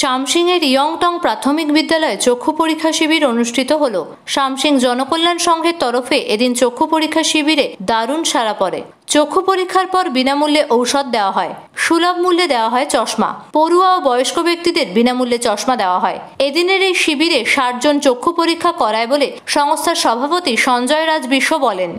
শামসিংয়ের ইয়ংটং প্রাথমিক বিদ্যালয়ে চক্ষু পরীক্ষা শিবির অনুষ্ঠিত হল শামসিং জনকল্যাণ সংঘের তরফে এদিন চক্ষু পরীক্ষা শিবিরে দারুণ সারা পড়ে চক্ষু পরীক্ষার পর বিনামূল্যে ঔষধ দেওয়া হয় সুলভ মূল্যে দেওয়া হয় চশমা পড়ুয়া ও বয়স্ক ব্যক্তিদের বিনামূল্যে চশমা দেওয়া হয় এদিনের এই শিবিরে ষাটজন চক্ষু পরীক্ষা করায় বলে সংস্থার সভাপতি সঞ্জয় রাজ বিশ্ব বলেন